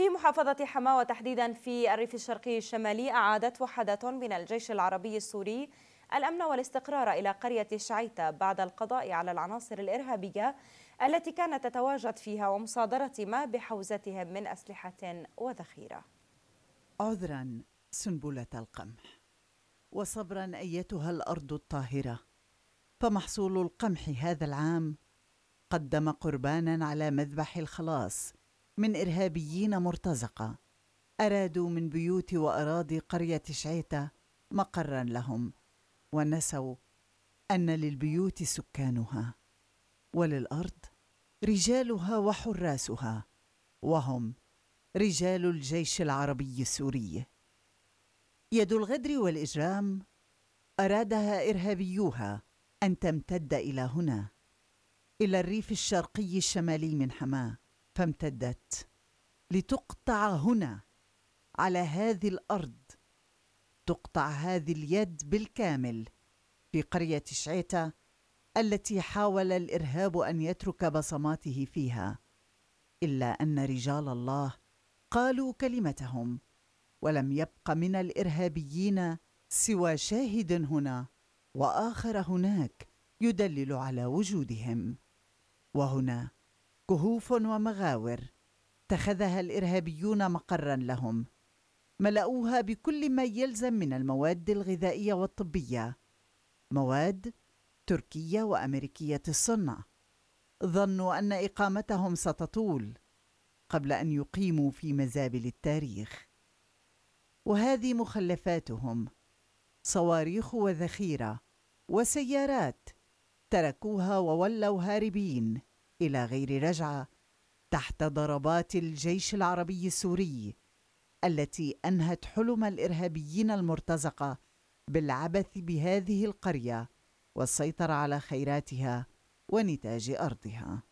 في محافظة حماة وتحديدا في الريف الشرقي الشمالي أعادت وحدة من الجيش العربي السوري الأمن والاستقرار إلى قرية شعيتة بعد القضاء على العناصر الإرهابية التي كانت تتواجد فيها ومصادرة ما بحوزتهم من أسلحة وذخيرة عذرا سنبلة القمح وصبرا أيتها الأرض الطاهرة فمحصول القمح هذا العام قدم قربانا على مذبح الخلاص من إرهابيين مرتزقة أرادوا من بيوت وأراضي قرية شعيتة مقرا لهم ونسوا أن للبيوت سكانها وللأرض رجالها وحراسها وهم رجال الجيش العربي السوري يد الغدر والإجرام أرادها إرهابيوها أن تمتد إلى هنا إلى الريف الشرقي الشمالي من حماه فامتدت لتقطع هنا على هذه الارض تقطع هذه اليد بالكامل في قريه شعيته التي حاول الارهاب ان يترك بصماته فيها الا ان رجال الله قالوا كلمتهم ولم يبق من الارهابيين سوى شاهد هنا واخر هناك يدلل على وجودهم وهنا كهوف ومغاور اتخذها الارهابيون مقرا لهم ملأوها بكل ما يلزم من المواد الغذائيه والطبيه مواد تركيه وامريكيه الصنع ظنوا ان اقامتهم ستطول قبل ان يقيموا في مزابل التاريخ وهذه مخلفاتهم صواريخ وذخيره وسيارات تركوها وولوا هاربين الى غير رجعه تحت ضربات الجيش العربي السوري التي انهت حلم الارهابيين المرتزقه بالعبث بهذه القريه والسيطره على خيراتها ونتاج ارضها